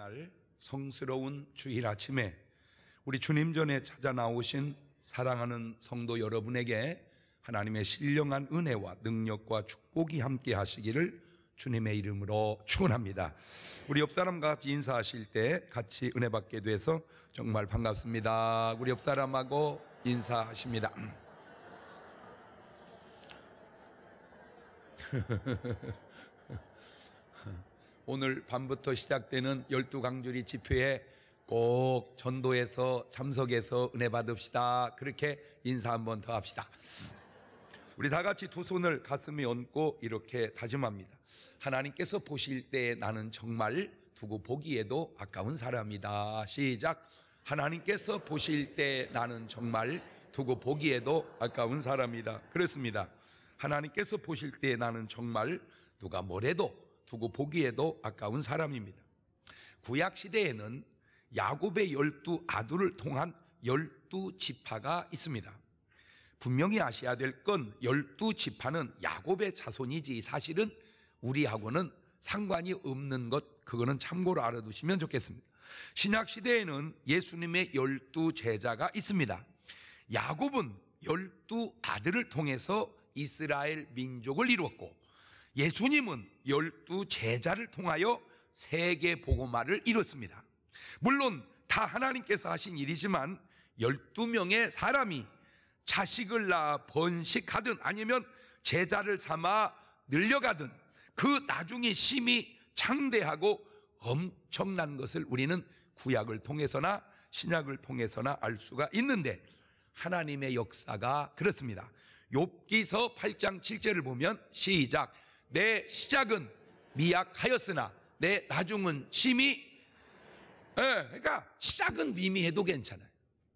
날 성스러운 주일 아침에 우리 주님 전에 찾아 나오신 사랑하는 성도 여러분에게 하나님의 신령한 은혜와 능력과 축복이 함께 하시기를 주님의 이름으로 축원합니다. 우리 옆 사람과 같이 인사하실 때 같이 은혜 받게 돼서 정말 반갑습니다. 우리 옆 사람하고 인사하십니다. 오늘 밤부터 시작되는 1 2 강주리 집회에 꼭 전도해서 참석해서 은혜 받읍시다. 그렇게 인사 한번 더 합시다. 우리 다 같이 두 손을 가슴에 얹고 이렇게 다짐합니다. 하나님께서 보실 때 나는 정말 두고 보기에도 아까운 사람이다. 시작. 하나님께서 보실 때 나는 정말 두고 보기에도 아까운 사람이다. 그렇습니다. 하나님께서 보실 때 나는 정말 누가 뭐래도 두고 보기에도 아까운 사람입니다. 구약 시대에는 야곱의 열두 아들을 통한 열두 지파가 있습니다. 분명히 아셔야 될 건 열두 지파는 야곱의 자손이지 사실은 우리하고는 상관이 없는 것 그거는 참고로 알아두시면 좋겠습니다. 신약 시대에는 예수님의 열두 제자가 있습니다. 야곱은 열두 아들을 통해서 이스라엘 민족을 이루었고 예수님은 열두 제자를 통하여 세계 복음화를 이뤘습니다. 물론 다 하나님께서 하신 일이지만 열두 명의 사람이 자식을 낳아 번식하든 아니면 제자를 삼아 늘려가든 그 나중에 심히 창대하고 엄청난 것을 우리는 구약을 통해서나 신약을 통해서나 알 수가 있는데 하나님의 역사가 그렇습니다. 욥기서 8장 7절을 보면 시작 내 시작은 미약하였으나 내 나중은 심히 예, 네, 그러니까 시작은 미미해도 괜찮아요.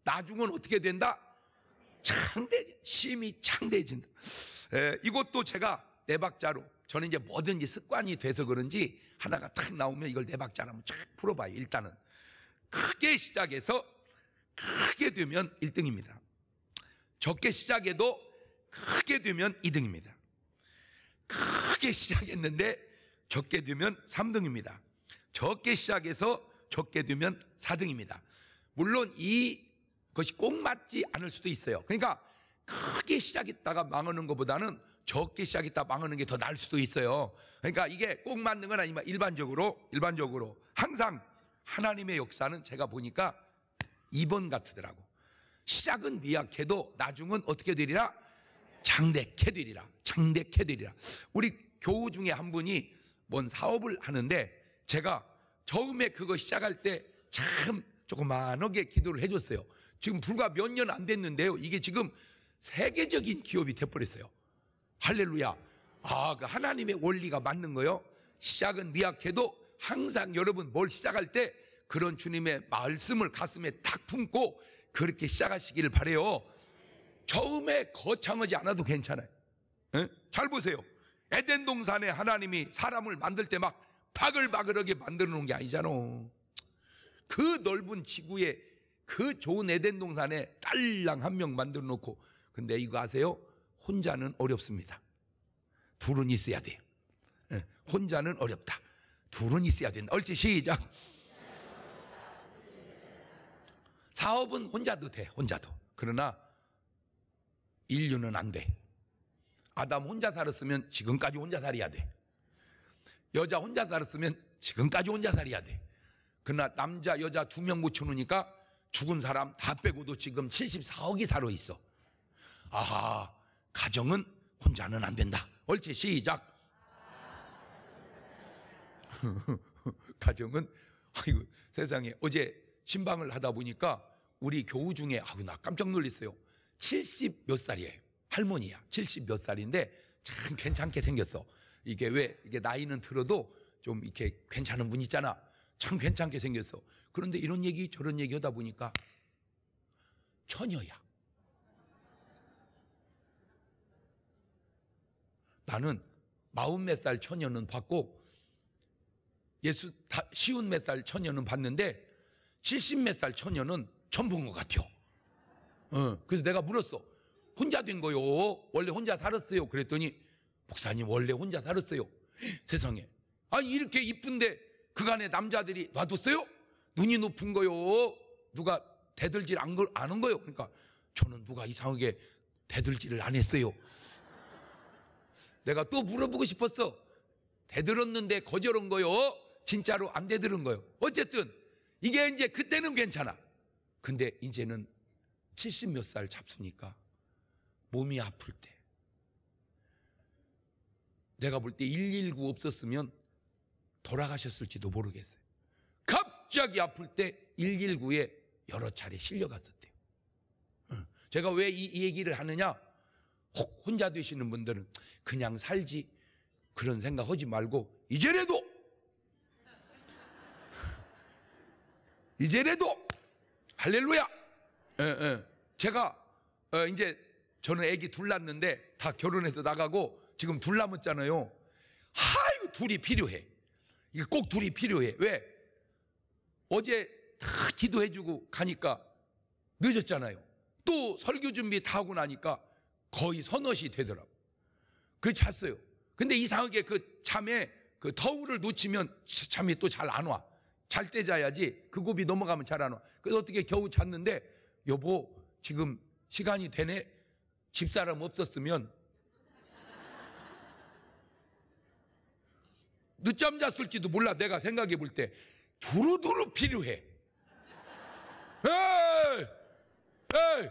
나중은 어떻게 된다? 창대 심히 창대해진다. 예, 이것도 제가 네 박자로 저는 이제 뭐든지 습관이 돼서 그런지 하나가 탁 나오면 이걸 네 박자로 한번 쫙 풀어봐요. 일단은 크게 시작해서 크게 되면 1등입니다. 적게 시작해도 크게 되면 2등입니다. 크게 시작했는데 적게 되면 3등입니다. 적게 시작해서 적게 되면 4등입니다. 물론 이것이 꼭 맞지 않을 수도 있어요. 그러니까 크게 시작했다가 망하는 것보다는 적게 시작했다 망하는 게 더 나을 수도 있어요. 그러니까 이게 꼭 맞는 건 아니지만 일반적으로, 일반적으로 항상 하나님의 역사는 제가 보니까 2번 같으더라고. 시작은 미약해도 나중은 어떻게 되리라? 장대캐들이라 장대캐들이라 우리 교우 중에 한 분이 뭔 사업을 하는데 제가 처음에 그거 시작할 때 참조금만하게 기도를 해줬어요 지금 불과 몇 년 안 됐는데요 이게 지금 세계적인 기업이 돼버렸어요 할렐루야 아, 그 하나님의 원리가 맞는 거요 시작은 미약해도 항상 여러분 뭘 시작할 때 그런 주님의 말씀을 가슴에 탁 품고 그렇게 시작하시기를 바래요. 처음에 거창하지 않아도 괜찮아요. 에? 잘 보세요. 에덴 동산에 하나님이 사람을 만들 때 막 바글바글하게 만들어 놓은 게 아니잖아. 그 넓은 지구에 그 좋은 에덴 동산에 딸랑 한 명 만들어 놓고 근데 이거 아세요? 혼자는 어렵습니다. 둘은 있어야 돼요. 에? 예, 혼자는 어렵다. 둘은 있어야 된다. 얼지 시작. 사업은 혼자도 돼. 혼자도. 그러나 인류는 안 돼. 아담 혼자 살았으면 지금까지 혼자 살아야 돼. 여자 혼자 살았으면 지금까지 혼자 살아야 돼. 그러나 남자, 여자 두 명 붙여놓으니까 죽은 사람 다 빼고도 지금 74억이 살아있어. 아하, 가정은 혼자는 안 된다. 옳지, 시작. 가정은, 아이고, 세상에. 어제 신방을 하다 보니까 우리 교우 중에, 아우, 나 깜짝 놀랐어요. 70몇 살이에요. 할머니야. 70몇 살인데 참 괜찮게 생겼어. 이게 왜 이게 나이는 들어도 좀 이렇게 괜찮은 분 있잖아. 참 괜찮게 생겼어. 그런데 이런 얘기 저런 얘기 하다 보니까 처녀야. 나는 마흔 몇 살 처녀는 봤고 예수 쉬운 몇 살 처녀는 봤는데 70 몇 살 처녀는 처음 본 것 같아요. 어, 그래서 내가 물었어. 혼자 된 거요. 원래 혼자 살았어요. 그랬더니 목사님 원래 혼자 살았어요. 세상에. 아니 이렇게 이쁜데 그간에 남자들이 놔뒀어요? 눈이 높은 거요. 누가 대들질 안, 걸, 아는 거요 그러니까 저는 누가 이상하게 대들지를 안 했어요. 내가 또 물어보고 싶었어. 대들었는데 거절한 거요. 진짜로 안 대들은 거요. 어쨌든 이게 이제 그때는 괜찮아. 근데 이제는 70몇살 잡수니까 몸이 아플 때 내가 볼 때 119 없었으면 돌아가셨을지도 모르겠어요. 갑자기 아플 때 119에 여러 차례 실려갔었대요. 제가 왜 이 얘기를 하느냐? 혹 혼자 되시는 분들은 그냥 살지 그런 생각 하지 말고 이제라도 이제라도 할렐루야 에, 예, 에. 예. 제가 어, 이제 저는 애기 둘 낳는데 다 결혼해서 나가고 지금 둘 남았잖아요. 하유 둘이 필요해. 이게 꼭 둘이 필요해. 왜? 어제 다 기도해주고 가니까 늦었잖아요. 또 설교 준비 다 하고 나니까 거의 서너시 되더라고. 그 잤어요. 근데 이상하게 그 잠에 그 더우를 놓치면 잠이 또 잘 안 와. 잘 때 자야지. 그 곱이 넘어가면 잘 안 와. 그래서 어떻게 겨우 잤는데 여보 지금 시간이 되네 집사람 없었으면 늦잠 잤을지도 몰라 내가 생각해 볼 때 두루두루 필요해 에이! 에이!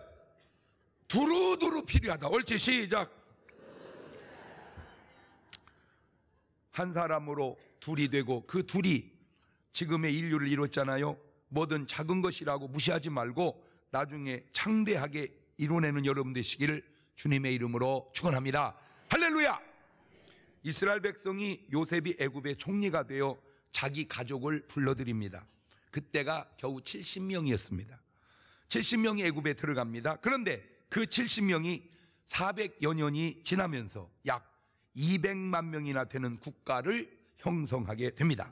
두루두루 필요하다 옳지 시작 한 사람으로 둘이 되고 그 둘이 지금의 인류를 이뤘잖아요. 뭐든 작은 것이라고 무시하지 말고 나중에 창대하게 이뤄내는 여러분 되시기를 주님의 이름으로 축원합니다. 할렐루야! 이스라엘 백성이 요셉이 애굽의 총리가 되어 자기 가족을 불러들입니다. 그때가 겨우 70명이었습니다. 70명이 애굽에 들어갑니다. 그런데 그 70명이 400여 년이 지나면서 약 200만 명이나 되는 국가를 형성하게 됩니다.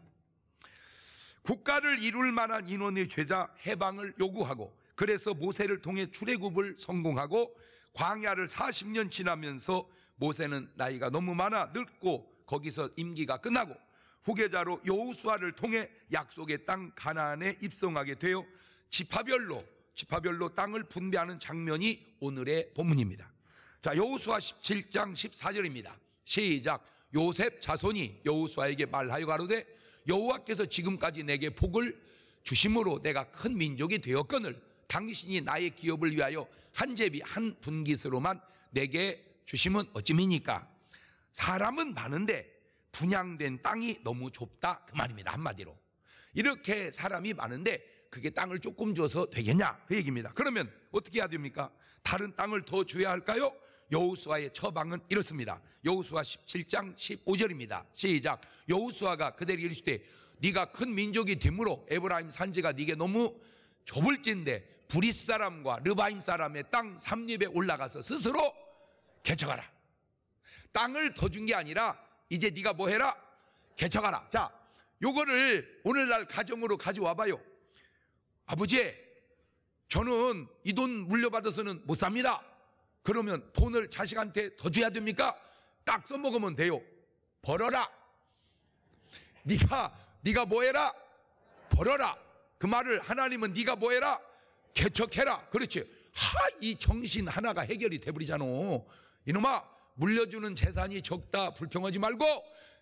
국가를 이룰 만한 인원의 죄자 해방을 요구하고 그래서 모세를 통해 출애굽을 성공하고 광야를 40년 지나면서 모세는 나이가 너무 많아 늙고 거기서 임기가 끝나고 후계자로 여우수아를 통해 약속의 땅 가나안에 입성하게 되어 지파별로 지파별로 땅을 분배하는 장면이 오늘의 본문입니다. 자, 여우수아 17장 14절입니다. 시작. 요셉 자손이 여우수아에게 말하여 가로되 여호와께서 지금까지 내게 복을 주심으로 내가 큰 민족이 되었거늘 당신이 나의 기업을 위하여 한 제비 한 분깃으로만 내게 주심은 어찌미니까 사람은 많은데 분양된 땅이 너무 좁다 그 말입니다 한마디로 이렇게 사람이 많은데 그게 땅을 조금 줘서 되겠냐 그 얘기입니다 그러면 어떻게 해야 됩니까 다른 땅을 더 줘야 할까요 여우수아의 처방은 이렇습니다 여우수아 17장 15절입니다 시작 여우수아가그대로 이르시되 네가 큰 민족이 되므로 에브라임 산지가 네게 너무 좁을진데 브리 사람과 르바임 사람의 땅 삼립에 올라가서 스스로 개척하라. 땅을 더 준 게 아니라 이제 네가 뭐 해라? 개척하라. 자, 요거를 오늘날 가정으로 가져와 봐요. 아버지, 저는 이 돈 물려받아서는 못 삽니다. 그러면 돈을 자식한테 더 줘야 됩니까? 딱 써먹으면 돼요. 벌어라. 네가 네가 뭐해라? 벌어라. 그 말을 하나님은 네가 뭐해라? 개척해라. 그렇지. 하, 이 정신 하나가 해결이 돼버리잖아. 이놈아, 물려주는 재산이 적다. 불평하지 말고,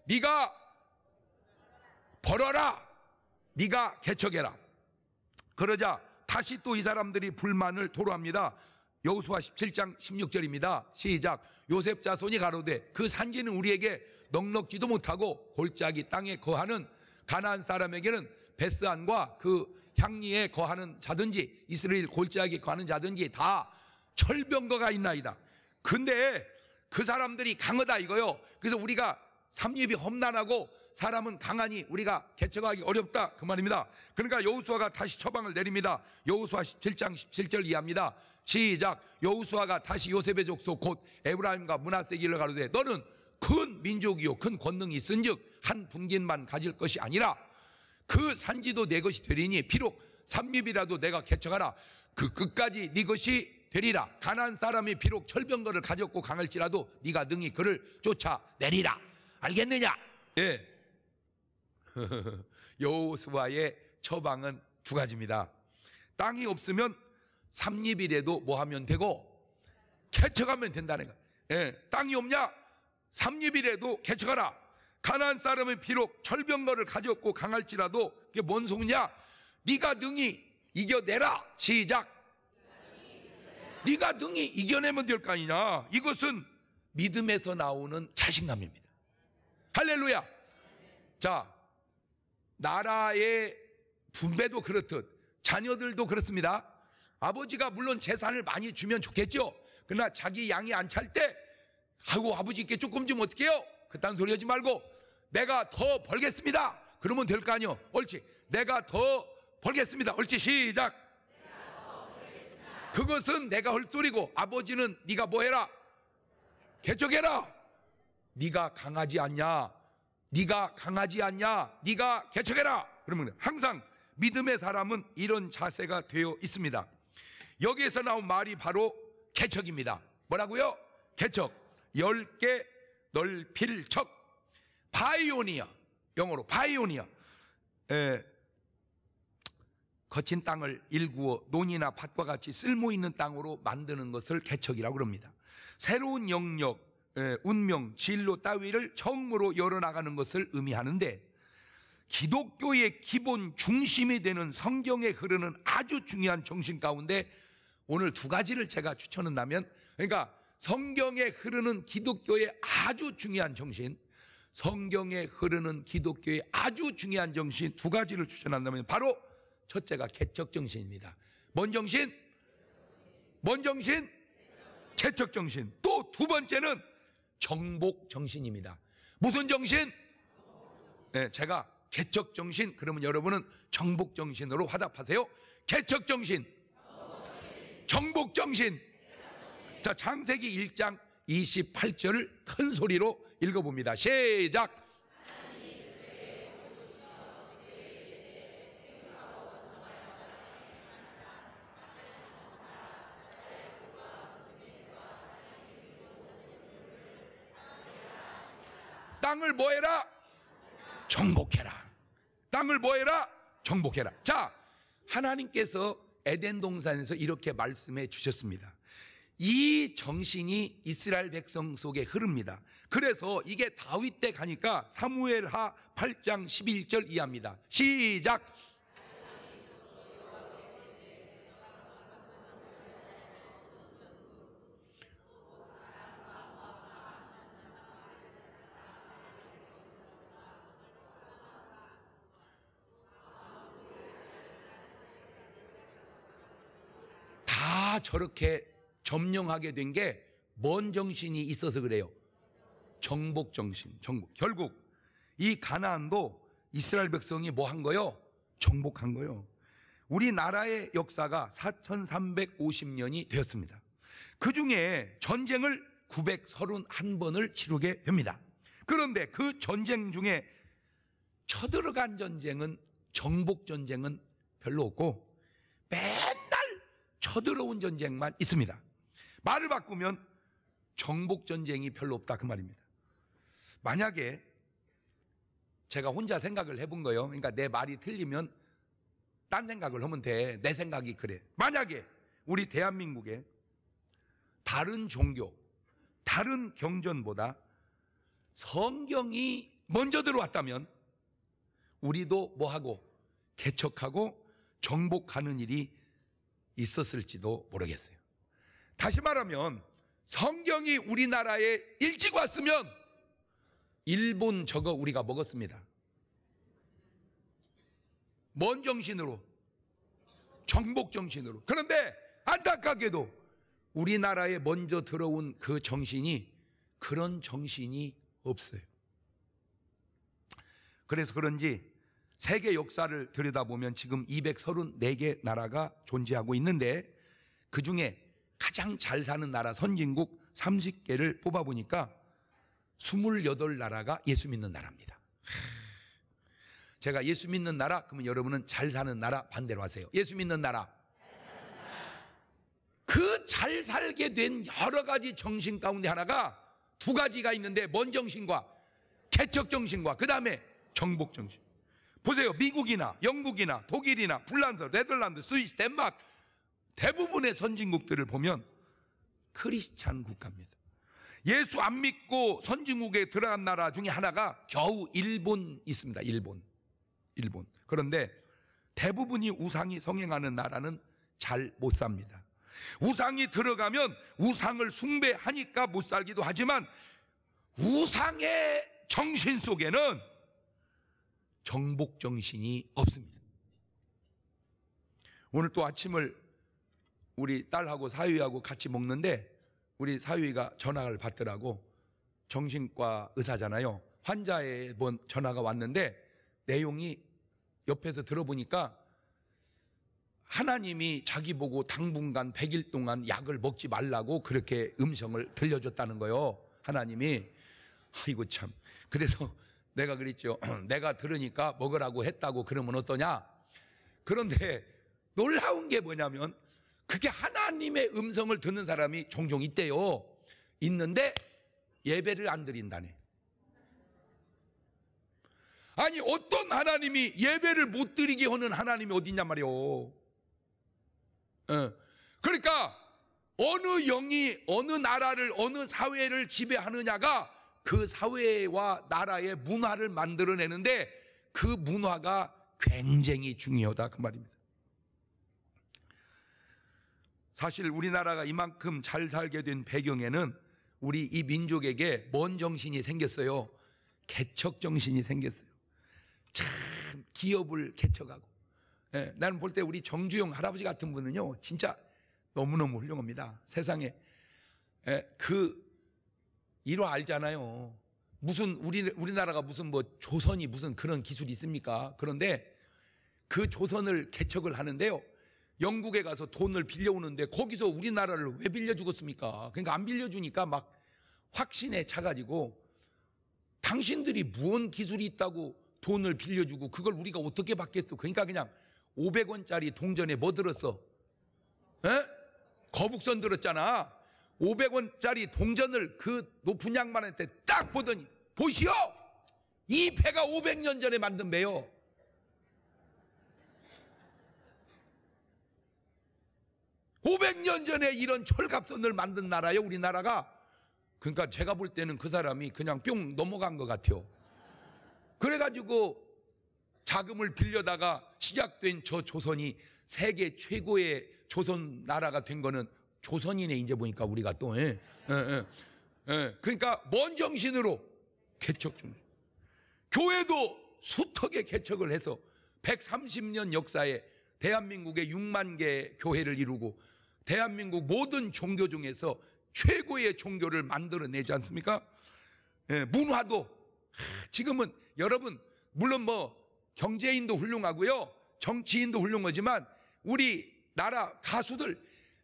네가 벌어라. 네가 개척해라. 그러자 다시 또 이 사람들이 불만을 토로합니다. 여호수아 17장 16절입니다. 시작. 요셉 자손이 가로되 그 산지는 우리에게 넉넉지도 못하고 골짜기 땅에 거하는 가난안 사람에게는 베스안과 그 향리에 거하는 자든지 이스라엘 골짜기에 거하는 자든지 다 철병거가 있나이다. 근데 그 사람들이 강하다 이거요. 그래서 우리가 삼립이 험난하고 사람은 강하니 우리가 개척하기 어렵다 그 말입니다. 그러니까 여호수아가 다시 처방을 내립니다. 여호수아 17장 17절 이합니다 시작. 여호수아가 다시 요셉의 족속 곧 에브라임과 문하세 길을 가로되 너는 큰 민족이요 큰 권능이 있은즉 한 분깃만 가질 것이 아니라 그 산지도 내 것이 되리니 비록 삼립이라도 내가 개척하라 그 끝까지 네 것이 되리라 가난 사람이 비록 철병거를 가졌고 강할지라도 네가 능히 그를 쫓아내리라 알겠느냐 예 여호수아의 처방은 두 가지입니다 땅이 없으면 삼립이라도 뭐 하면 되고 개척하면 된다는 거예 땅이 없냐 삼립이라도 개척하라 가난안 사람이 비록 철병거를 가졌고 강할지라도 그게 뭔 속냐? 네가 능히 이겨내라. 시작. 네가 능히 이겨내면 될 거 아니냐. 이것은 믿음에서 나오는 자신감입니다. 할렐루야. 자, 나라의 분배도 그렇듯 자녀들도 그렇습니다. 아버지가 물론 재산을 많이 주면 좋겠죠. 그러나 자기 양이 안 찰 때, 아이고 아버지께 조금 좀 어떻게 해요? 그딴 소리 하지 말고 내가 더 벌겠습니다. 그러면 될 거 아니요. 옳지. 내가 더 벌겠습니다. 옳지. 시작. 그것은 내가 할 소리고 아버지는 네가 뭐 해라? 개척해라. 네가 강하지 않냐? 네가 강하지 않냐? 네가 개척해라. 그러면 항상 믿음의 사람은 이런 자세가 되어 있습니다. 여기에서 나온 말이 바로 개척입니다. 뭐라고요? 개척. 10개 넓힐 적 바이오니아 영어로 바이오니아 에, 예. 거친 땅을 일구어 논이나 밭과 같이 쓸모 있는 땅으로 만드는 것을 개척이라고 그럽니다. 새로운 영역, 예, 운명, 진로 따위를 정으로 열어나가는 것을 의미하는데 기독교의 기본 중심이 되는 성경에 흐르는 아주 중요한 정신 가운데 오늘 두 가지를 제가 추천한다면 그러니까 성경에 흐르는 기독교의 아주 중요한 정신, 성경에 흐르는 기독교의 아주 중요한 정신 두 가지를 추천한다면 바로 첫째가 개척 정신입니다. 뭔 정신? 뭔 정신? 개척 정신. 또 두 번째는 정복 정신입니다. 무슨 정신? 네, 제가 개척 정신 그러면 여러분은 정복 정신으로 화답하세요. 개척 정신. 정복 정신. 자, 창세기 1장 28절을 큰 소리로 읽어봅니다. 시작! 땅을 뭐해라? 정복해라. 땅을 뭐해라? 정복해라. 자, 하나님께서 에덴 동산에서 이렇게 말씀해 주셨습니다. 이 정신이 이스라엘 백성 속에 흐릅니다. 그래서 이게 다윗 때 가니까 사무엘하 8장 11절 이하입니다. 시작. 다 저렇게 점령하게 된 게 뭔 정신이 있어서 그래요. 정복 정신, 정복. 결국 이 가나안도 이스라엘 백성이 뭐 한 거요? 정복한 거요. 우리나라의 역사가 4,350년이 되었습니다. 그 중에 전쟁을 931번을 치르게 됩니다. 그런데 그 전쟁 중에 쳐들어간 전쟁은 정복 전쟁은 별로 없고 맨날 쳐들어온 전쟁만 있습니다. 말을 바꾸면 정복 전쟁이 별로 없다 그 말입니다. 만약에 제가 혼자 생각을 해본 거예요. 그러니까 내 말이 틀리면 딴 생각을 하면 돼. 내 생각이 그래. 만약에 우리 대한민국에 다른 종교, 다른 경전보다 성경이 먼저 들어왔다면 우리도 뭐하고 개척하고 정복하는 일이 있었을지도 모르겠어요. 다시 말하면 성경이 우리나라에 일찍 왔으면 일본 저거 우리가 먹었습니다. 뭔 정신으로 정복 정신으로 그런데 안타깝게도 우리나라에 먼저 들어온 그 정신이 그런 정신이 없어요. 그래서 그런지 세계 역사를 들여다보면 지금 234개 나라가 존재하고 있는데 그 중에 가장 잘 사는 나라 선진국 30개를 뽑아보니까 28나라가 예수 믿는 나라입니다. 제가 예수 믿는 나라, 그러면 여러분은 잘 사는 나라 반대로 하세요. 예수 믿는 나라. 그 잘 살게 된 여러 가지 정신 가운데 하나가 두 가지가 있는데 먼 정신과 개척 정신과 그 다음에 정복 정신. 보세요. 미국이나 영국이나 독일이나 불란서, 네덜란드, 스위스, 덴마크 대부분의 선진국들을 보면 크리스찬 국가입니다. 예수 안 믿고 선진국에 들어간 나라 중에 하나가 겨우 일본 있습니다. 일본. 일본. 그런데 대부분이 우상이 성행하는 나라는 잘 못 삽니다. 우상이 들어가면 우상을 숭배하니까 못 살기도 하지만 우상의 정신 속에는 정복 정신이 없습니다. 오늘 또 아침을 우리 딸하고 사위하고 같이 먹는데 우리 사위가 전화를 받더라고 정신과 의사잖아요. 환자의 전화가 왔는데 내용이 옆에서 들어보니까 하나님이 자기 보고 당분간 100일 동안 약을 먹지 말라고 그렇게 음성을 들려줬다는 거예요. 하나님이. 아이고 참. 그래서 내가 그랬죠. 내가 들으니까 먹으라고 했다고 그러면 어떠냐? 그런데 놀라운 게 뭐냐면 그게 하나님의 음성을 듣는 사람이 종종 있대요. 있는데 예배를 안 드린다네. 아니 어떤 하나님이 예배를 못 드리게 하는 하나님이 어디 있냔 말이오. 어. 그러니까 어느 영이 어느 나라를 어느 사회를 지배하느냐가 그 사회와 나라의 문화를 만들어내는데 그 문화가 굉장히 중요하다 그 말입니다. 사실 우리나라가 이만큼 잘 살게 된 배경에는 우리 이 민족에게 뭔 정신이 생겼어요? 개척 정신이 생겼어요. 참 기업을 개척하고. 예, 나는 볼 때 우리 정주용 할아버지 같은 분은요, 진짜 너무너무 훌륭합니다. 세상에. 예, 그 이로 알잖아요. 무슨 우리 우리나라가 무슨 뭐 조선이 무슨 그런 기술이 있습니까? 그런데 그 조선을 개척을 하는데요. 영국에 가서 돈을 빌려오는데 거기서 우리나라를 왜 빌려주겠습니까? 그러니까 안 빌려주니까 막 확신에 차가지고 당신들이 무언 기술이 있다고 돈을 빌려주고 그걸 우리가 어떻게 받겠어? 그러니까 그냥 500원짜리 동전에 뭐 들었어? 에? 거북선 들었잖아. 500원짜리 동전을 그 높은 양반한테 딱 보더니 보시오! 이 배가 500년 전에 만든 배요. 500년 전에 이런 철갑선을 만든 나라예요, 우리나라가. 그러니까 제가 볼 때는 그 사람이 그냥 뿅 넘어간 것 같아요. 그래가지고 자금을 빌려다가 시작된 저 조선이 세계 최고의 조선 나라가 된 거는 조선이네 이제 보니까 우리가 또, 에, 에, 에, 그러니까 먼 정신으로 개척 중. 교회도 수턱에 개척을 해서 130년 역사에 대한민국의 6만 개 교회를 이루고 대한민국 모든 종교 중에서 최고의 종교를 만들어내지 않습니까? 예, 문화도 지금은 여러분 물론 뭐 경제인도 훌륭하고요 정치인도 훌륭하지만 우리 나라 가수들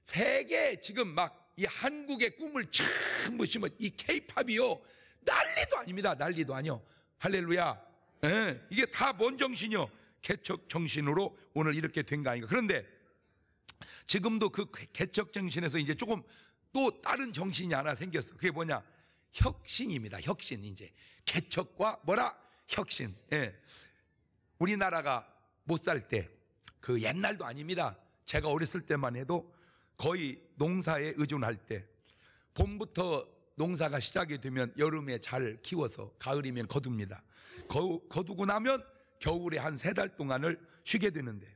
세계 지금 막 이 한국의 꿈을 참 보시면 이 케이팝이요 난리도 아닙니다 난리도 아니요 할렐루야 예, 이게 다 뭔 정신이요 개척 정신으로 오늘 이렇게 된 거 아닌가. 그런데 지금도 그 개척 정신에서 이제 조금 또 다른 정신이 하나 생겼어. 그게 뭐냐? 혁신입니다. 혁신 이제 개척과 뭐라? 혁신. 예. 우리나라가 못 살 때 그 옛날도 아닙니다. 제가 어렸을 때만 해도 거의 농사에 의존할 때 봄부터 농사가 시작이 되면 여름에 잘 키워서 가을이면 거둡니다. 거, 거두고 나면 겨울에 한 세 달 동안을 쉬게 되는데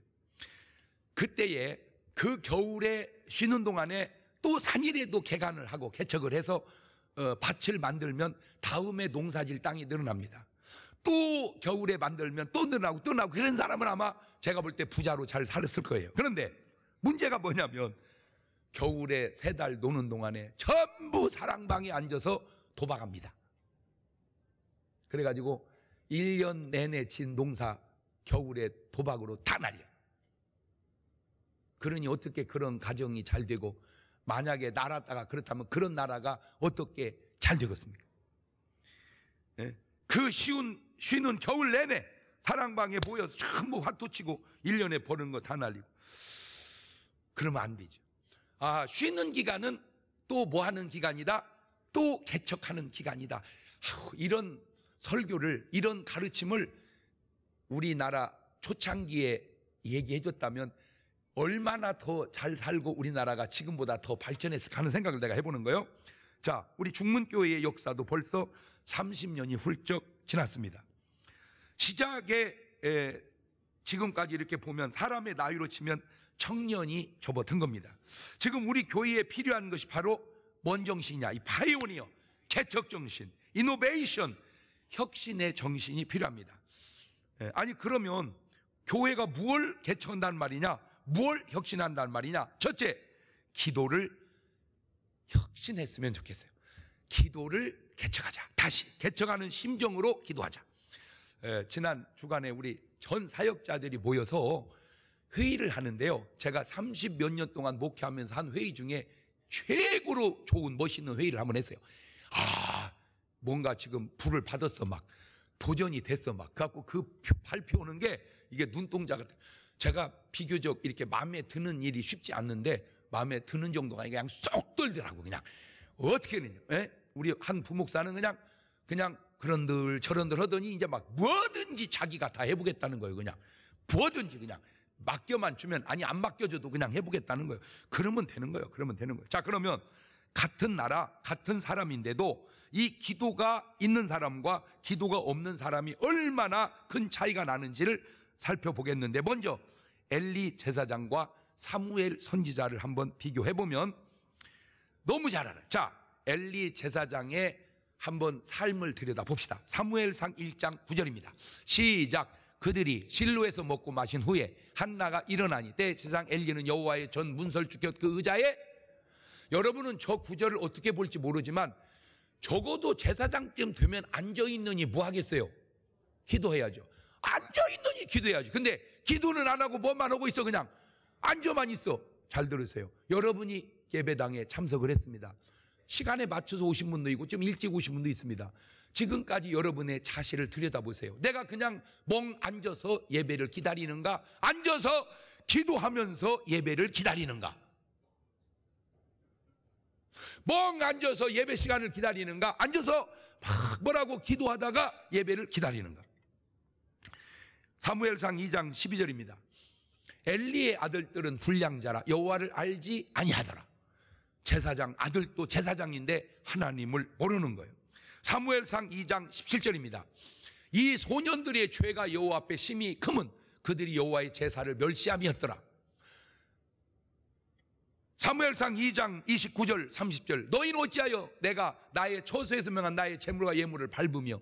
그때에 그 겨울에 쉬는 동안에 또 산일에도 개간을 하고 개척을 해서 어, 밭을 만들면 다음에 농사질 땅이 늘어납니다. 또 겨울에 만들면 또 늘어나고 또 나고 그런 사람은 아마 제가 볼 때 부자로 잘 살았을 거예요. 그런데 문제가 뭐냐면 겨울에 세 달 노는 동안에 전부 사랑방에 앉아서 도박합니다. 그래가지고 1년 내내 진 농사 겨울에 도박으로 다 날려. 그러니 어떻게 그런 가정이 잘 되고 만약에 날았다가 그렇다면 그런 나라가 어떻게 잘 되겠습니까? 예? 그 쉬운, 쉬는 겨울 내내 사랑방에 모여서 전부 화투치고 1년에 버는 거 다 날리고. 그러면 안 되죠. 아, 쉬는 기간은 또 뭐 하는 기간이다? 또 개척하는 기간이다. 아 이런 설교를 이런 가르침을 우리나라 초창기에 얘기해 줬다면 얼마나 더 잘 살고 우리나라가 지금보다 더 발전해서 가는 생각을 내가 해보는 거예요. 자, 우리 중문교회의 역사도 벌써 30년이 훌쩍 지났습니다. 시작에 에, 지금까지 이렇게 보면 사람의 나이로 치면 청년이 접어든 겁니다. 지금 우리 교회에 필요한 것이 바로 뭔 정신이냐? 이 파이오니어, 개척 정신, 이노베이션, 혁신의 정신이 필요합니다. 예, 아니 그러면 교회가 무엇 개척한다는 말이냐? 무엇 혁신한다는 말이냐? 첫째, 기도를 혁신했으면 좋겠어요. 기도를 개척하자. 다시 개척하는 심정으로 기도하자. 에, 예, 지난 주간에 우리 전 사역자들이 모여서 회의를 하는데요. 제가 30몇년 동안 목회하면서 한 회의 중에 최고로 좋은 멋있는 회의를 한번 했어요. 아, 뭔가 지금 불을 받았어 막 도전이 됐어 막 그래갖고 그 발표하는 게 이게 눈동자가 제가 비교적 이렇게 마음에 드는 일이 쉽지 않는데 마음에 드는 정도가 그냥 쏙 돌더라고 그냥 어떻게 되냐 에? 예? 우리 한 부목사는 그냥 그냥 그런들 저런들 하더니 이제 막 뭐든지 자기가 다 해보겠다는 거예요 그냥 뭐든지 그냥 맡겨만 주면 아니 안 맡겨줘도 그냥 해보겠다는 거예요 그러면 되는 거예요 그러면 되는 거예요 자 그러면 같은 나라 같은 사람인데도 이 기도가 있는 사람과 기도가 없는 사람이 얼마나 큰 차이가 나는지를 살펴보겠는데 먼저 엘리 제사장과 사무엘 선지자를 한번 비교해 보면 너무 잘 알아요. 자, 엘리 제사장의 한번 삶을 들여다 봅시다. 사무엘상 1장 9절입니다. 시작. 그들이 실로에서 먹고 마신 후에 한나가 일어나니 때 세상 엘리는 여호와의 전 문설 주곁 그 의자에 여러분은 저 구절을 어떻게 볼지 모르지만 적어도 제사장쯤 되면 앉아있느니 뭐 하겠어요? 기도해야죠. 앉아있느니 기도해야죠. 근데 기도는 안 하고 뭐만 하고 있어 그냥 앉아만 있어. 잘 들으세요. 여러분이 예배당에 참석을 했습니다. 시간에 맞춰서 오신 분도 있고 좀 일찍 오신 분도 있습니다. 지금까지 여러분의 자세를 들여다보세요. 내가 그냥 멍 앉아서 예배를 기다리는가? 앉아서 기도하면서 예배를 기다리는가? 멍 앉아서 예배 시간을 기다리는가? 앉아서 막 뭐라고 기도하다가 예배를 기다리는가? 사무엘상 2장 12절입니다. 엘리의 아들들은 불량자라 여호와를 알지 아니하더라. 제사장 아들도 제사장인데 하나님을 모르는 거예요. 사무엘상 2장 17절입니다. 이 소년들의 죄가 여호와 앞에 심히 크면 그들이 여호와의 제사를 멸시함이었더라. 사무엘상 2장 29절 30절 너희는 어찌하여 내가 나의 초소에서 명한 나의 재물과 예물을 밟으며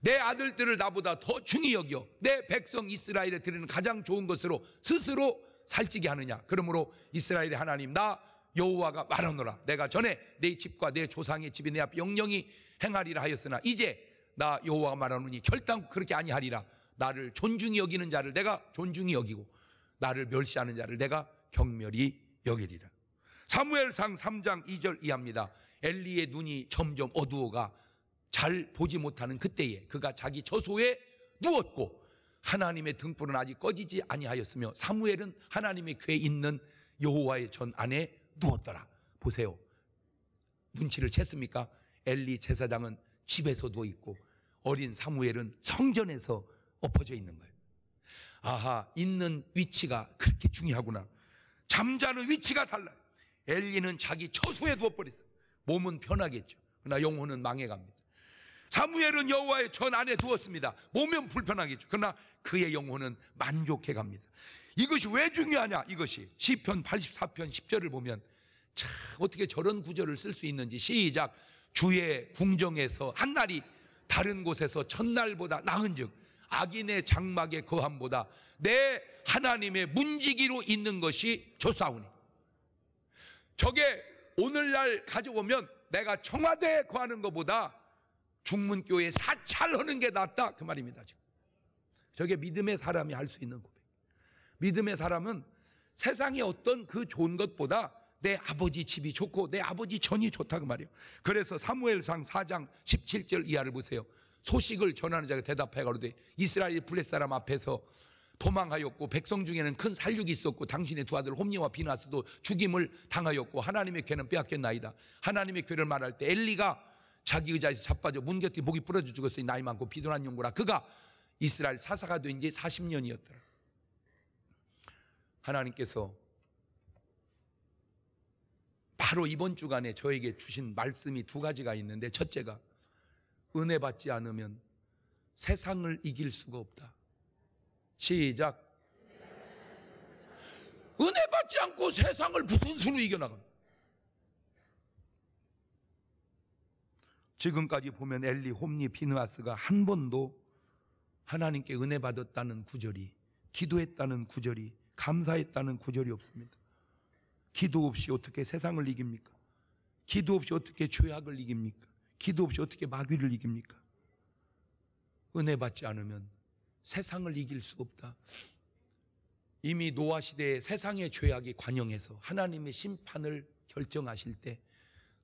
내 아들들을 나보다 더 중히 여겨 내 백성 이스라엘에 드리는 가장 좋은 것으로 스스로 살찌게 하느냐 그러므로 이스라엘의 하나님 나 여호와가 말하노라 내가 전에 내 집과 내 조상의 집이 내앞 영영히 행하리라 하였으나 이제 나 여호와가 말하노니 결단코 그렇게 아니하리라 나를 존중히 여기는 자를 내가 존중히 여기고 나를 멸시하는 자를 내가 경멸히 여기리라 사무엘상 3장 2절 이합니다 엘리의 눈이 점점 어두워가 잘 보지 못하는 그때에 그가 자기 저소에 누웠고 하나님의 등불은 아직 꺼지지 아니하였으며 사무엘은 하나님의 궤 있는 여호와의 전 안에 누웠더라. 보세요. 눈치를 챘습니까? 엘리 제사장은 집에서 누워 있고 어린 사무엘은 성전에서 엎어져 있는 거예요. 아하, 있는 위치가 그렇게 중요하구나. 잠자는 위치가 달라요. 엘리는 자기 처소에 두어버렸어. 몸은 편하겠죠. 그러나 영혼은 망해갑니다. 사무엘은 여호와의 전 안에 두었습니다. 몸은 불편하겠죠. 그러나 그의 영혼은 만족해갑니다. 이것이 왜 중요하냐? 이것이 시편 84편 10절을 보면 참 어떻게 저런 구절을 쓸 수 있는지 시작 주의 궁정에서 한 날이 다른 곳에서 첫날보다 나은즉 악인의 장막의 거함보다 내 하나님의 문지기로 있는 것이 조사오니 저게 오늘날 가져오면 내가 청와대에 거하는 것보다 중문교회 사찰하는 게 낫다 그 말입니다 지금 저게 믿음의 사람이 할 수 있는 고백 믿음의 사람은 세상에 어떤 그 좋은 것보다 내 아버지 집이 좋고 내 아버지 전이 좋다 그 말이에요 그래서 사무엘상 4장 17절 이하를 보세요 소식을 전하는 자가 대답해 가로되 이스라엘 블레 사람 앞에서 도망하였고 백성 중에는 큰 살육이 있었고 당신의 두 아들 홈니와 비나스도 죽임을 당하였고 하나님의 괴는 빼앗겼나이다. 하나님의 괴를 말할 때 엘리가 자기 의자에서 자빠져 문곁에 목이 부러져 죽었으니 나이 많고 비둔한 용구라 그가 이스라엘 사사가 된 지 40년이었더라. 하나님께서 바로 이번 주간에 저에게 주신 말씀이 두 가지가 있는데 첫째가 은혜 받지 않으면 세상을 이길 수가 없다. 시작. 은혜 받지 않고 세상을 무슨 수로 이겨나가? 지금까지 보면 엘리, 홈리, 피누아스가한 번도 하나님께 은혜 받았다는 구절이, 기도했다는 구절이, 감사했다는 구절이 없습니다. 기도 없이 어떻게 세상을 이깁니까? 기도 없이 어떻게 죄악을 이깁니까? 기도 없이 어떻게 마귀를 이깁니까? 은혜 받지 않으면 세상을 이길 수 없다. 이미 노아 시대에 세상의 죄악이 관영해서 하나님의 심판을 결정하실 때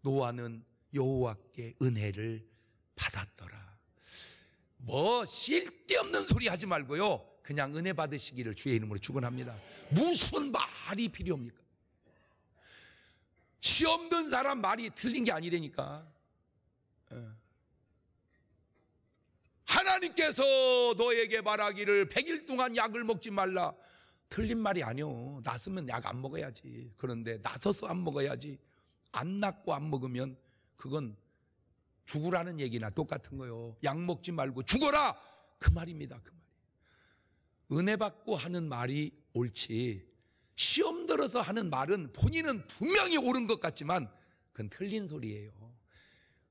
노아는 여호와께 은혜를 받았더라. 뭐 쓸데없는 소리 하지 말고요. 그냥 은혜 받으시기를 주의 이름으로 축원합니다. 무슨 말이 필요합니까? 시 없는 사람 말이 틀린 게 아니라니까. 어. 하나님께서 너에게 말하기를 100일 동안 약을 먹지 말라. 틀린 말이 아니오. 났으면 약 안 먹어야지. 그런데 나서서 안 먹어야지. 안 낫고 안 먹으면 그건 죽으라는 얘기나 똑같은 거요. 약 먹지 말고 죽어라! 그 말입니다. 그 말이. 은혜 받고 하는 말이 옳지. 시험 들어서 하는 말은 본인은 분명히 옳은 것 같지만 그건 틀린 소리예요.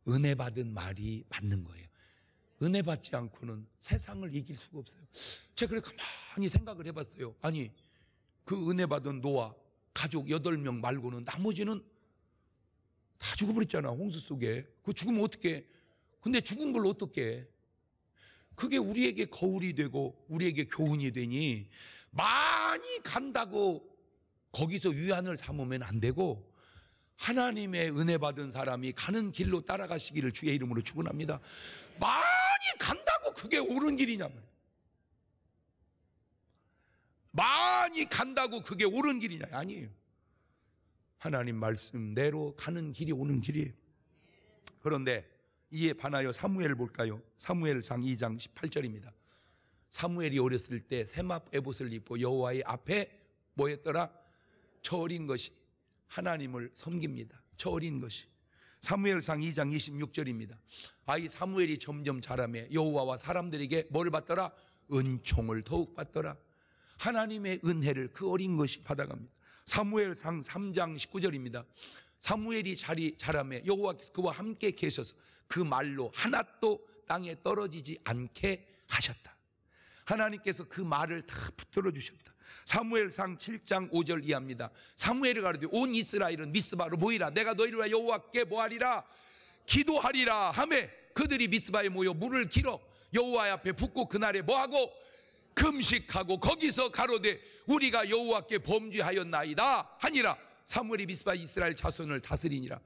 은혜 받은 말이 맞는 거예요. 은혜 받지 않고는 세상을 이길 수가 없어요. 제가 그래 가만히 생각을 해봤어요. 아니, 그 은혜 받은 노아, 가족 8명 말고는 나머지는 다 죽어버렸잖아, 홍수 속에. 그 죽으면 어떻게 근데 죽은 걸 어떻게 그게 우리에게 거울이 되고 우리에게 교훈이 되니 많이 간다고 거기서 위안을 삼으면 안 되고 하나님의 은혜 받은 사람이 가는 길로 따라가시기를 주의 이름으로 축원합니다. 많이 간다고 그게 옳은 길이냐 말이 많이 간다고 그게 옳은 길이냐? 아니에요. 하나님 말씀대로 가는 길이 오는 길이에요. 그런데 이에 반하여 사무엘을 볼까요? 사무엘상 2장 18절입니다. 사무엘이 어렸을 때 세맙 에봇을 입고 여호와의 앞에 뭐했더라 저어린 것이 하나님을 섬깁니다. 저어린 것이 사무엘상 2장 26절입니다. 아이 사무엘이 점점 자라며 여호와와 사람들에게 뭘 받더라? 은총을 더욱 받더라. 하나님의 은혜를 그 어린 것이 받아갑니다. 사무엘상 3장 19절입니다. 사무엘이 자리 자라매 여호와께서 그와 함께 계셔서 그 말로 하나도 땅에 떨어지지 않게 하셨다. 하나님께서 그 말을 다 붙들어 주셨다. 사무엘상 7장 5절 이합니다 사무엘이 가르되 온 이스라엘은 미스바로 모이라 내가 너희와 여호와께 모하리라 기도하리라 하매 그들이 미스바에 모여 물을 길어 여호와 앞에 붓고 그날에 뭐하고 금식하고 거기서 가로되 우리가 여호와께 범죄하였나이다 하니라 사무엘이 미스바 이스라엘 자손을 다스리니라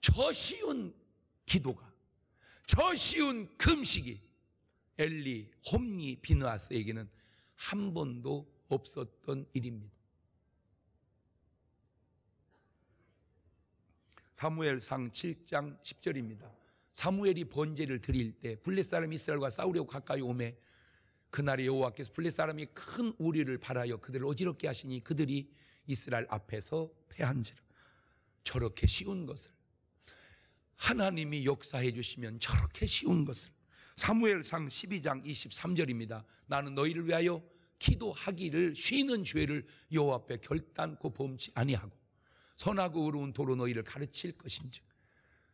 저 쉬운 기도가 저 쉬운 금식이 엘리 홈니 비누아스에게는 한 번도 없었던 일입니다. 사무엘상 7장 10절입니다. 사무엘이 번제를 드릴 때 블레 사람 이스라엘과 싸우려고 가까이 오매 그날에 여호와께서 블레 사람이 큰 우리를 바라여 그들을 어지럽게 하시니 그들이 이스라엘 앞에서 패한지라 저렇게 쉬운 것을 하나님이 역사해 주시면 저렇게 쉬운 것을 사무엘상 12장 23절입니다. 나는 너희를 위하여 기도하기를 쉬는 죄를 여호와 앞에 결단코 범치 아니하고 선하고 의로운 도로 너희를 가르칠 것인지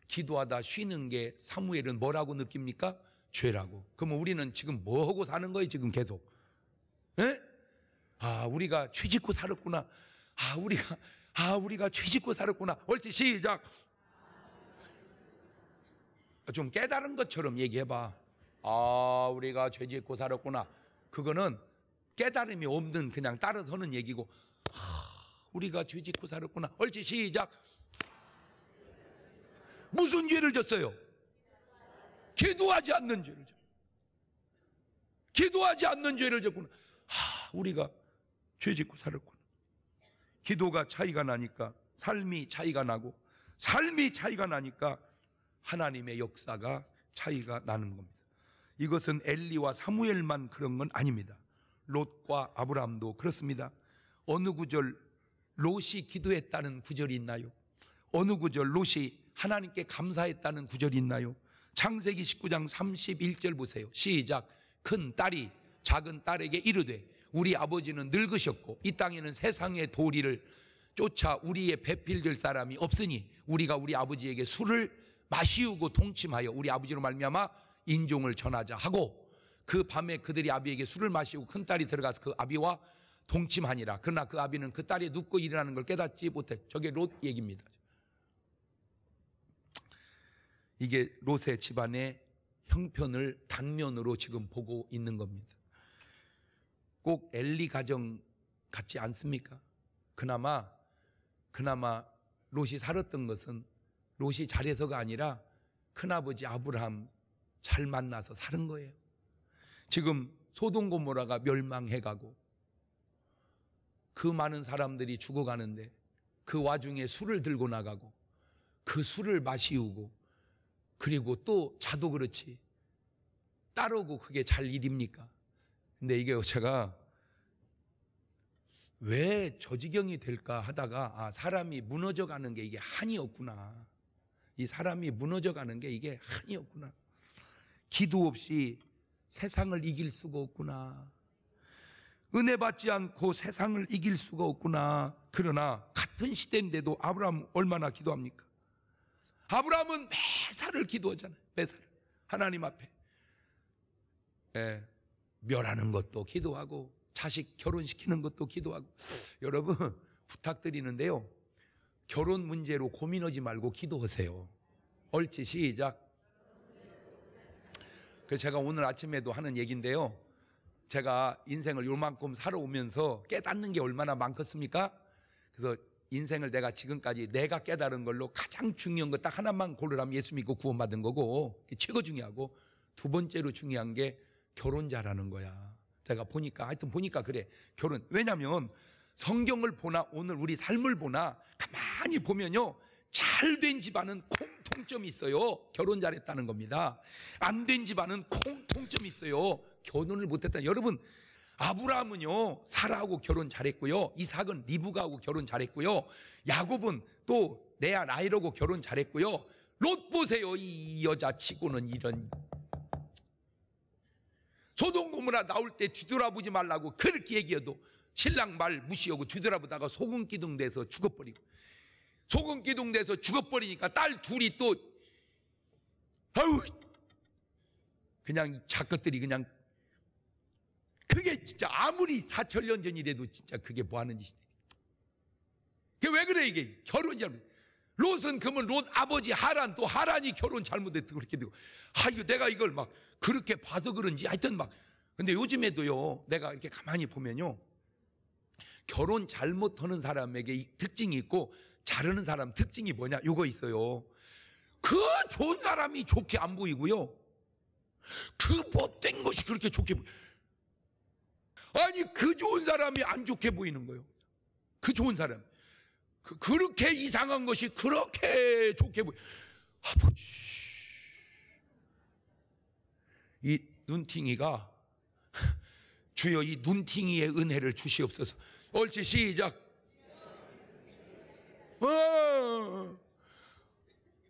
기도하다 쉬는 게 사무엘은 뭐라고 느낍니까? 죄라고. 그러면 우리는 지금 뭐 하고 사는 거예요? 지금 계속. 에? 예? 아, 우리가 죄 짓고 살았구나. 아, 우리가 아, 우리가 죄 짓고 살았구나. 옳지. 시작. 좀 깨달은 것처럼 얘기해 봐. 아, 우리가 죄 짓고 살았구나. 그거는 깨달음이 없는 그냥 따라서는 얘기고 우리가 죄 짓고 살았구나. 얼치 시작. 무슨 죄를 졌어요? 기도하지 않는 죄를 졌. 기도하지 않는 죄를 졌구나. 하, 우리가 죄 짓고 살았구나. 기도가 차이가 나니까 삶이 차이가 나고 삶이 차이가 나니까 하나님의 역사가 차이가 나는 겁니다. 이것은 엘리와 사무엘만 그런 건 아닙니다. 롯과 아브람도 그렇습니다. 어느 구절 롯이 기도했다는 구절이 있나요? 어느 구절 롯이 하나님께 감사했다는 구절이 있나요? 창세기 19장 31절 보세요. 시작. 큰 딸이 작은 딸에게 이르되 우리 아버지는 늙으셨고 이 땅에는 세상의 도리를 쫓아 우리의 배필될 사람이 없으니 우리가 우리 아버지에게 술을 마시우고 동침하여 우리 아버지로 말미암아 인종을 전하자 하고 그 밤에 그들이 아비에게 술을 마시고 큰 딸이 들어가서 그 아비와 동침하니라. 그러나 그 아비는 그 딸이 눕고 일어나는 걸 깨닫지 못해. 저게 롯 얘기입니다. 이게 롯의 집안의 형편을 단면으로 지금 보고 있는 겁니다. 꼭 엘리 가정 같지 않습니까? 그나마, 그나마 롯이 살았던 것은 롯이 잘해서가 아니라 큰아버지 아브라함 잘 만나서 사는 거예요. 지금 소동 고모라가 멸망해 가고 그 많은 사람들이 죽어가는데 그 와중에 술을 들고 나가고 그 술을 마시우고 그리고 또 자도 그렇지 따르고 그게 잘 일입니까? 근데 이게 제가 왜저 지경이 될까 하다가 아 사람이 무너져 가는 게 이게 한이었구나 이 사람이 무너져 가는 게 이게 한이었구나 기도 없이 세상을 이길 수가 없구나. 은혜 받지 않고 세상을 이길 수가 없구나. 그러나 같은 시대인데도 아브라함 얼마나 기도합니까? 아브라함은 매사를 기도하잖아요. 매사를. 하나님 앞에. 예, 멸하는 것도 기도하고 자식 결혼시키는 것도 기도하고 여러분 부탁드리는데요. 결혼 문제로 고민하지 말고 기도하세요. 얼치 시작. 그래서 제가 오늘 아침에도 하는 얘기인데요. 제가 인생을 요만큼 살아오면서 깨닫는 게 얼마나 많겠습니까? 그래서 인생을 내가 지금까지 내가 깨달은 걸로 가장 중요한 것 딱 하나만 고르라면 예수 믿고 구원받은 거고 최고 중요하고 두 번째로 중요한 게 결혼 잘하는 거야. 제가 보니까 하여튼 보니까 그래 결혼 왜냐면 성경을 보나 오늘 우리 삶을 보나 가만히 보면요 잘 된 집안은 콩 공통점이 있어요. 결혼 잘했다는 겁니다. 안 된 집안은 공통점이 있어요. 결혼을 못했다. 여러분, 아브라함은요, 사라하고 결혼 잘했고요. 이삭은 리브가하고 결혼 잘했고요. 야곱은 또 레아 라이하고 결혼 잘했고요. 롯 보세요. 이 여자 치고는 이런. 소동 고무라 나올 때 뒤돌아보지 말라고 그렇게 얘기해도 신랑 말 무시하고 뒤돌아보다가 소금 기둥 돼서 죽어버리고 소금 기둥돼서 죽어버리니까 딸 둘이 또 아우 그냥 자것들이 그냥 그게 진짜 아무리 사천년 전이라도 진짜 그게 뭐 하는 짓이냐. 그왜 그래 이게 결혼이 잘못. 롯은 그러면 롯 아버지 하란 또 하란이 결혼 잘못했고 그렇게 되고 아유 내가 이걸 막 그렇게 봐서 그런지 하여튼 막 근데 요즘에도요 내가 이렇게 가만히 보면요 결혼 잘못하는 사람에게 특징이 있고 자르는 사람 특징이 뭐냐? 요거 있어요. 그 좋은 사람이 좋게 안 보이고요. 그 못된 것이 그렇게 좋게 보이. 아니 그 좋은 사람이 안 좋게 보이는 거예요. 그 좋은 사람. 그, 그렇게 이상한 것이 그렇게 좋게 보여아버이 아, 뭐, 눈팅이가 주여 이 눈팅이의 은혜를 주시옵소서. 얼치 시작. 어.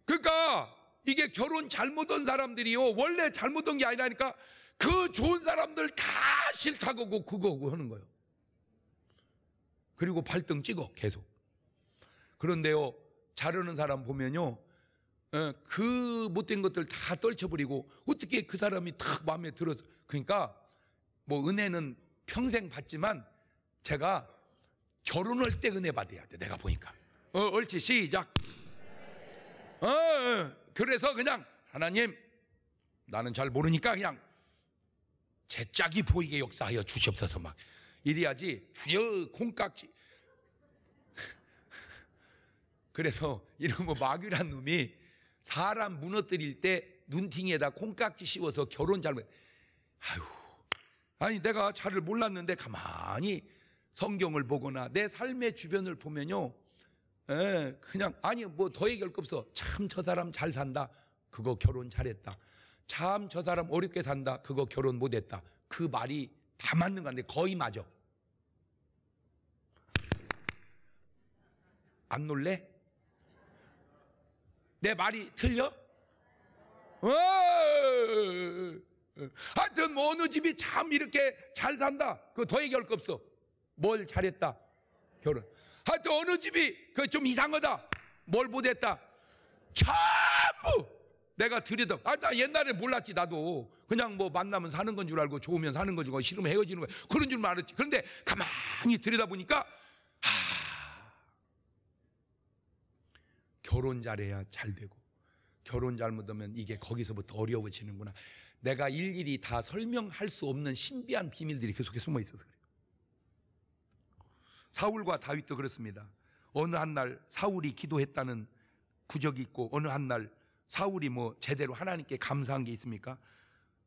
그러니까 이게 결혼 잘못한 사람들이요. 원래 잘못한 게 아니라니까 그 좋은 사람들 다 싫다고 그거고 하는 거예요. 그리고 발등 찍어 계속. 그런데요. 자르는 사람 보면요. 예, 그 못된 것들 다 떨쳐버리고 어떻게 그 사람이 딱 마음에 들어서 그러니까 뭐 은혜는 평생 받지만 제가 결혼할 때 은혜 받아야 돼 내가 보니까 어, 옳지, 시작. 어, 어, 그래서 그냥 하나님, 나는 잘 모르니까 그냥 제 짝이 보이게 역사하여 주시옵소서 막 이래야지 여 콩깍지 그래서 이런 뭐 마귀란 놈이 사람 무너뜨릴 때 눈팅에다 콩깍지 씌워서 결혼 잘못 아유 아니 내가 잘을 몰랐는데 가만히 성경을 보거나 내 삶의 주변을 보면요 에, 예, 그냥 아니 뭐 더 얘기할 거 없어. 참 저 사람 잘 산다. 그거 결혼 잘했다. 참 저 사람 어렵게 산다. 그거 결혼 못했다. 그 말이 다 맞는 건데 거의 맞아. 안 놀래? 내 말이 틀려? 어! 하여튼 뭐 어느 집이 참 이렇게 잘 산다. 그거 더 얘기할 거 없어. 뭘 잘했다. 결혼. 하여튼 어느 집이 그 좀 이상하다. 뭘보냈다 전부 내가 들여다. 아, 나 옛날에 몰랐지, 나도. 그냥 뭐 만나면 사는 건 줄 알고 좋으면 사는 거지, 뭐 싫으면 헤어지는 거야. 그런 줄 알았지. 그런데 가만히 들여다보니까, 하, 결혼 잘해야 잘 되고, 결혼 잘못하면 이게 거기서부터 어려워지는구나. 내가 일일이 다 설명할 수 없는 신비한 비밀들이 계속해 숨어 있어서 그래. 사울과 다윗도 그렇습니다. 어느 한 날 사울이 기도했다는 구적이 있고 어느 한 날 사울이 뭐 제대로 하나님께 감사한 게 있습니까?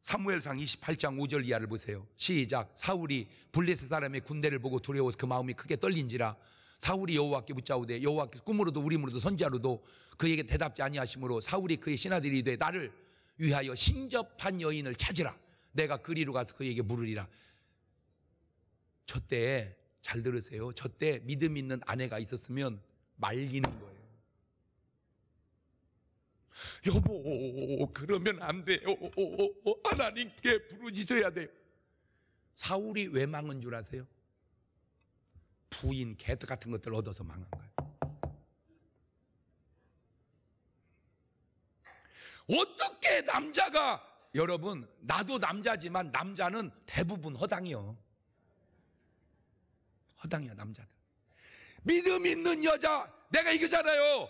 사무엘상 28장 5절 이하를 보세요. 시작. 사울이 블레셋 사람의 군대를 보고 두려워서 그 마음이 크게 떨린지라 사울이 여호와께 묻자오되 여호와께 꿈으로도 우림으로도 선자로도 그에게 대답지 아니하심으로 사울이 그의 신하들이 되 나를 위하여 신접한 여인을 찾으라. 내가 그리로 가서 그에게 물으리라. 저 때에 잘 들으세요. 저 때 믿음 있는 아내가 있었으면 말리는 거예요. 여보, 그러면 안 돼요. 하나님께 부르짖어야 돼요. 사울이 왜 망한 줄 아세요? 부인, 개떡 같은 것들 얻어서 망한 거예요. 어떻게 남자가, 여러분, 나도 남자지만 남자는 대부분 허당이요. 허당이야 남자들. 믿음 있는 여자 내가 이거잖아요.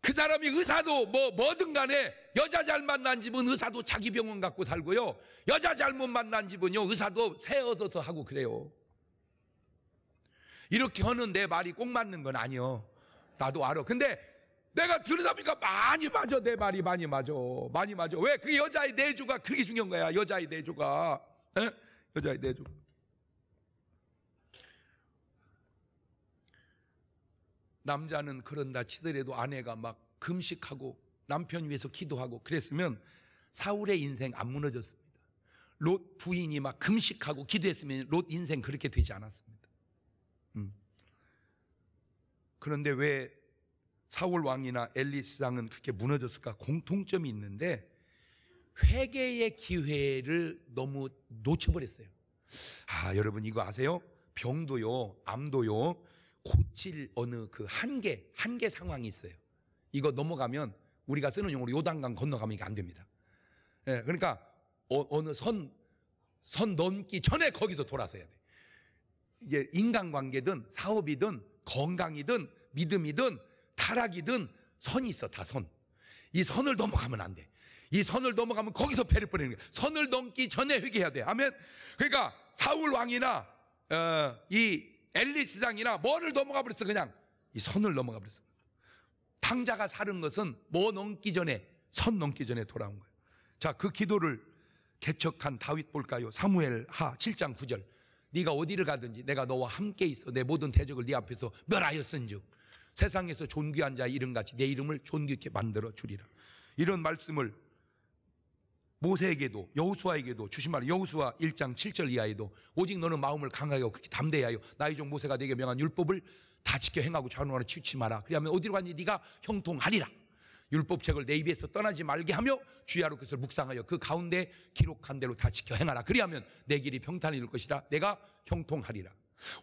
그 사람이 의사도 뭐 뭐든 간에 여자 잘 만난 집은 의사도 자기 병원 갖고 살고요. 여자 잘못 만난 집은요. 의사도 세어서 하고 그래요. 이렇게 하는 내 말이 꼭 맞는 건 아니요. 나도 알아. 근데 내가 들여다보니까 많이 맞아. 내 말이 많이 맞아. 많이 맞아. 왜? 그 여자의 내조가 그렇게 중요한 거야. 여자의 내조가. 에? 여자의 내조. 가 남자는 그런다 치더라도 아내가 막 금식하고 남편 위해서 기도하고 그랬으면 사울의 인생 안 무너졌습니다. 롯 부인이 막 금식하고 기도했으면 롯 인생 그렇게 되지 않았습니다. 음. 그런데 왜 사울 왕이나 엘리스상은 그렇게 무너졌을까? 공통점이 있는데 회개의 기회를 너무 놓쳐버렸어요. 아, 여러분 이거 아세요? 병도요, 암도요, 고칠 어느 그 한계, 한계 상황이 있어요. 이거 넘어가면 우리가 쓰는 용어로 요단강 건너가면 이게 안 됩니다. 예, 그러니까 어, 느 선, 선 넘기 전에 거기서 돌아서야 돼. 이게 인간관계든 사업이든 건강이든 믿음이든 타락이든 선이 있어, 다 선. 이 선을 넘어가면 안 돼. 이 선을 넘어가면 거기서 배를 뿌리는 거야. 선을 넘기 전에 회개해야 돼. 아멘. 그러니까 사울 왕이나 어, 이 엘리 시장이나 뭐를 넘어가 버렸어 그냥 이 선을 넘어가 버렸어 탕자가 사는 것은 뭐 넘기 전에 선 넘기 전에 돌아온 거예요 자그 기도를 개척한 다윗 볼까요 사무엘 하 7장 9절 네가 어디를 가든지 내가 너와 함께 있어 내 모든 대적을 네 앞에서 멸하였은즉 세상에서 존귀한 자 이름같이 내 이름을 존귀케 만들어 주리라 이런 말씀을 모세에게도 여호수아에게도 주신 말 여호수아 1장 7절 이하에도 오직 너는 마음을 강하게 하고 담대히 하여 나의 종 모세가 내게 명한 율법을 다 지켜 행하고 좌우하는 치우치 마라 그리하면 어디로 가니 네가 형통하리라 율법책을 내 입에서 떠나지 말게 하며 주야로 그것을 묵상하여 그 가운데 기록한 대로 다 지켜 행하라 그리하면 내 길이 평탄이 될 것이라 내가 형통하리라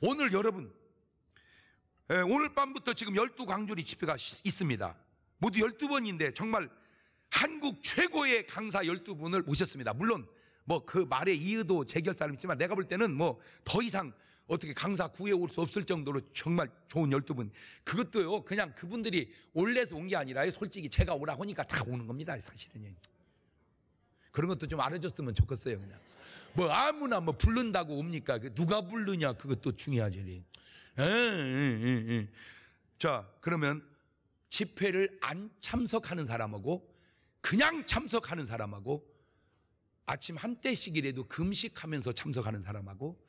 오늘 여러분 예, 오늘 밤부터 지금 1 2 강줄이 집회가 있습니다 모두 1 2 번인데 정말 한국 최고의 강사 12분을 모셨습니다. 물론 뭐 그 말의 이유도 재결 사람 있지만 내가 볼 때는 뭐 더 이상 어떻게 강사 구해올 수 없을 정도로 정말 좋은 12분. 그것도요, 그냥 그분들이 올래서 온 게아니라 솔직히 제가 오라고 하니까 다 오는 겁니다. 사실은요. 그런 것도 좀 알아줬으면 좋겠어요, 그냥. 뭐 아무나 뭐 부른다고 옵니까? 그 누가 부르냐? 그것도 중요하지. 에이, 에이, 에이. 자, 그러면 집회를 안 참석하는 사람하고 그냥 참석하는 사람하고 아침 한때씩이라도 금식하면서 참석하는 사람하고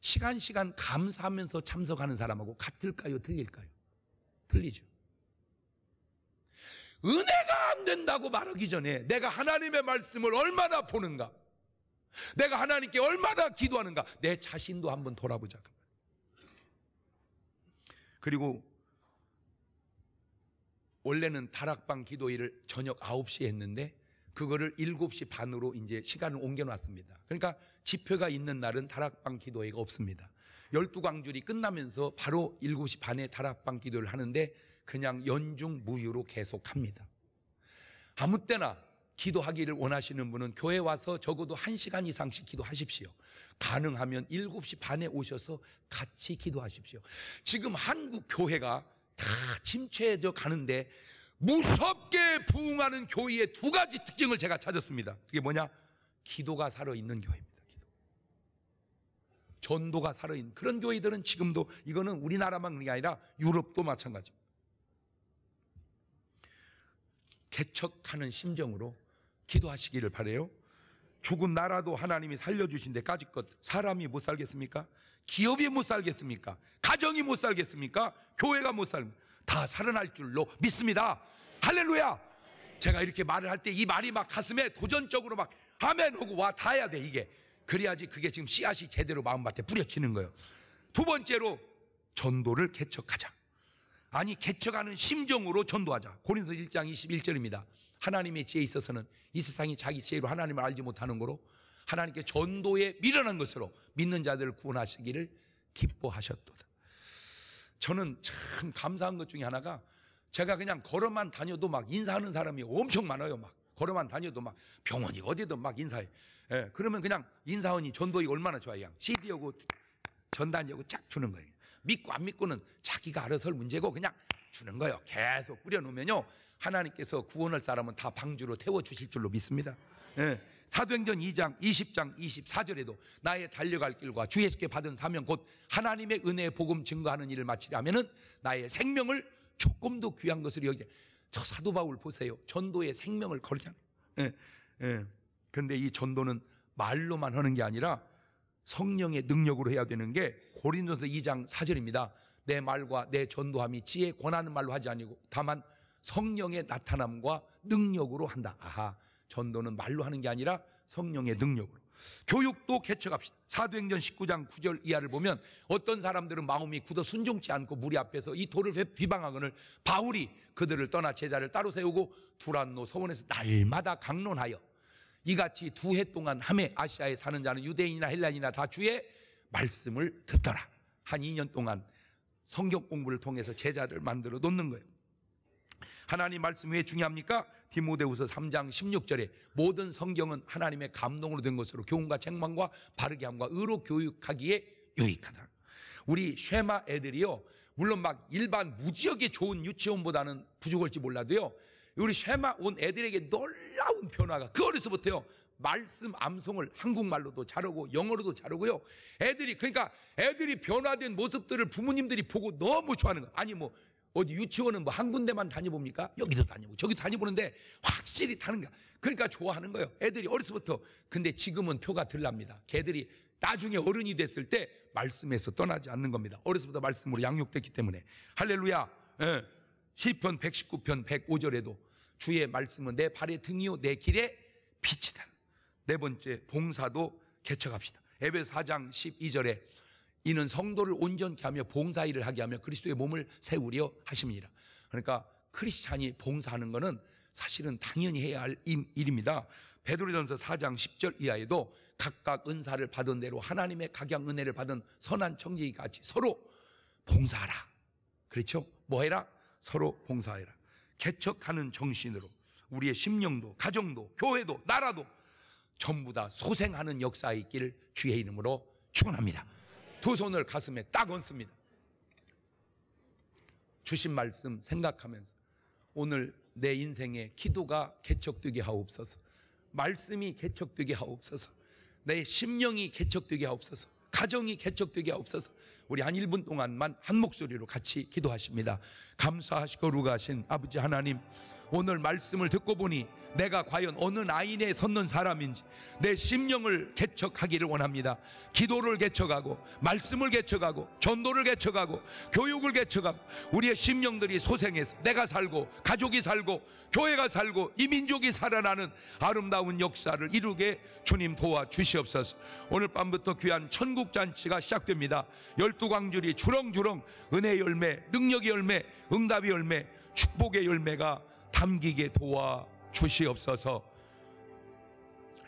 시간 시간 감사하면서 참석하는 사람하고 같을까요? 틀릴까요? 틀리죠. 은혜가 안 된다고 말하기 전에 내가 하나님의 말씀을 얼마나 보는가? 내가 하나님께 얼마나 기도하는가? 내 자신도 한번 돌아보자. 그리고 원래는 다락방 기도일을 저녁 9시에 했는데 그거를 7시 반으로 이제 시간을 옮겨놨습니다. 그러니까 지표가 있는 날은 다락방 기도회가 없습니다. 1 2 광줄이 끝나면서 바로 7시 반에 다락방 기도를 하는데 그냥 연중 무휴로 계속합니다. 아무 때나 기도하기를 원하시는 분은 교회 와서 적어도 1시간 이상씩 기도하십시오. 가능하면 7시 반에 오셔서 같이 기도하십시오. 지금 한국 교회가 다 침체되어 가는데 무섭게 부흥하는 교회의 두 가지 특징을 제가 찾았습니다. 그게 뭐냐? 기도가 살아있는 교회입니다. 기도. 전도가 살아있는 그런 교회들은 지금도 이거는 우리나라만 그런 게 아니라 유럽도 마찬가지. 개척하는 심정으로 기도하시기를 바래요. 죽은 나라도 하나님이 살려주신 데까지껏 사람이 못 살겠습니까? 기업이 못 살겠습니까? 가정이 못 살겠습니까? 교회가 못 살면 다 살아날 줄로 믿습니다. 할렐루야! 제가 이렇게 말을 할 때 이 말이 막 가슴에 도전적으로 막 아멘 하고 와 닿아야 돼, 이게. 그래야지 그게 지금 씨앗이 제대로 마음밭에 뿌려지는 거예요. 두 번째로 전도를 개척하자. 아니 개척하는 심정으로 전도하자. 고린서 1장 21절입니다. 하나님의 지혜에 있어서는 이 세상이 자기 지혜로 하나님을 알지 못하는 거로 하나님께 전도에 미련한 것으로 믿는 자들을 구원하시기를 기뻐하셨도다. 저는 참 감사한 것 중에 하나가 제가 그냥 걸어만 다녀도 막 인사하는 사람이 엄청 많아요. 막 걸어만 다녀도 막 병원이 어디든 막 인사해. 예, 그러면 그냥 인사원이 전도이 얼마나 좋아요. CD하고 전단이하고 쫙 주는 거예요. 믿고 안 믿고는 자기가 알아서 할 문제고 그냥 주는 거예요. 계속 뿌려놓으면요. 하나님께서 구원할 사람은 다 방주로 태워주실 줄로 믿습니다. 예. 사도행전 2장 20장 24절에도 나의 달려갈 길과 주 예수께 받은 사명 곧 하나님의 은혜의 복음 증거하는 일을 마치려면은 나의 생명을 조금도 귀한 것을 여기 저 사도 바울 보세요 전도의 생명을 걸잖아요 예, 예. 그런데 이 전도는 말로만 하는 게 아니라 성령의 능력으로 해야 되는 게 고린도서 2장 4절입니다 내 말과 내 전도함이 지혜 권하는 말로 하지 아니고 다만 성령의 나타남과 능력으로 한다 아하 전도는 말로 하는 게 아니라 성령의 능력으로. 교육도 개척합시다. 사도행전 19장 9절 이하를 보면 어떤 사람들은 마음이 굳어 순종치 않고 무리 앞에서 이 돌을 비방하거늘 바울이 그들을 떠나 제자를 따로 세우고 두란노 서원에서 날마다 강론하여 이같이 두 해 동안 함에 아시아에 사는 자는 유대인이나 헬란이나 다 주의 말씀을 듣더라. 한 2년 동안 성경 공부를 통해서 제자를 만들어 놓는 거예요. 하나님 말씀 왜 중요합니까? 디모데후서 3장 16절에 모든 성경은 하나님의 감동으로 된 것으로 교훈과 책망과 바르게 함과 의로 교육하기에 유익하다. 우리 쉐마 애들이요. 물론 막 일반 무지역에 좋은 유치원보다는 부족할지 몰라도요. 우리 쉐마 온 애들에게 놀라운 변화가 그 어려서부터요. 말씀 암송을 한국말로도 잘하고 영어로도 잘하고요. 애들이 그러니까 애들이 변화된 모습들을 부모님들이 보고 너무 좋아하는 거. 아니 뭐 어디 유치원은 뭐 한 군데만 다녀봅니까? 여기도 다녀보고 저기 다녀보는데 확실히 다른 거 그러니까 좋아하는 거예요. 애들이 어려서부터. 근데 지금은 표가 들랍니다 걔들이 나중에 어른이 됐을 때 말씀에서 떠나지 않는 겁니다. 어려서부터 말씀으로 양육됐기 때문에. 할렐루야. 1 예. 0편 119편 105절에도 주의 말씀은 내 발의 등이요 내 길의 빛이다. 네 번째 봉사도 개척합시다. 에베소 4장 12절에 이는 성도를 온전케 하며 봉사일을 하게 하며 그리스도의 몸을 세우려 하십니다. 그러니까 크리스찬이 봉사하는 것은 사실은 당연히 해야 할 일입니다. 베드로전서 4장 10절 이하에도 각각 은사를 받은 대로 하나님의 각양 은혜를 받은 선한 청지기 같이 서로 봉사하라. 그렇죠? 뭐 해라? 서로 봉사해라. 개척하는 정신으로 우리의 심령도, 가정도, 교회도, 나라도 전부 다 소생하는 역사에 있기를 주의 이름으로 축원합니다. 두 손을 가슴에 딱 얹습니다. 주신 말씀 생각하면서 오늘 내 인생에 기도가 개척되게 하옵소서. 말씀이 개척되게 하옵소서. 내 심령이 개척되게 하옵소서. 가정이 개척되게 하옵소서. 우리 한 1분 동안만 한 목소리로 같이 기도하십니다. 감사하시고 루가신 아버지 하나님. 오늘 말씀을 듣고 보니 내가 과연 어느 라인에 섰는 사람인지 내 심령을 개척하기를 원합니다. 기도를 개척하고 말씀을 개척하고 전도를 개척하고 교육을 개척하고 우리의 심령들이 소생해서 내가 살고 가족이 살고 교회가 살고 이 민족이 살아나는 아름다운 역사를 이루게 주님 도와 주시옵소서. 오늘 밤부터 귀한 천국 잔치가 시작됩니다. 열두 광줄이 주렁주렁 은혜 열매, 능력의 열매, 응답의 열매, 축복의 열매가 담기게 도와 주시옵소서.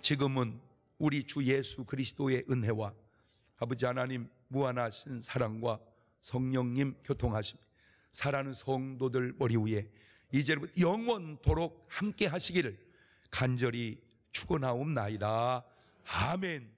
지금은 우리 주 예수 그리스도의 은혜와 아버지 하나님 무한하신 사랑과 성령님 교통하심 사랑하는 성도들 머리 위에 이제부터 영원토록 함께 하시기를 간절히 축원하옵나이다. 아멘.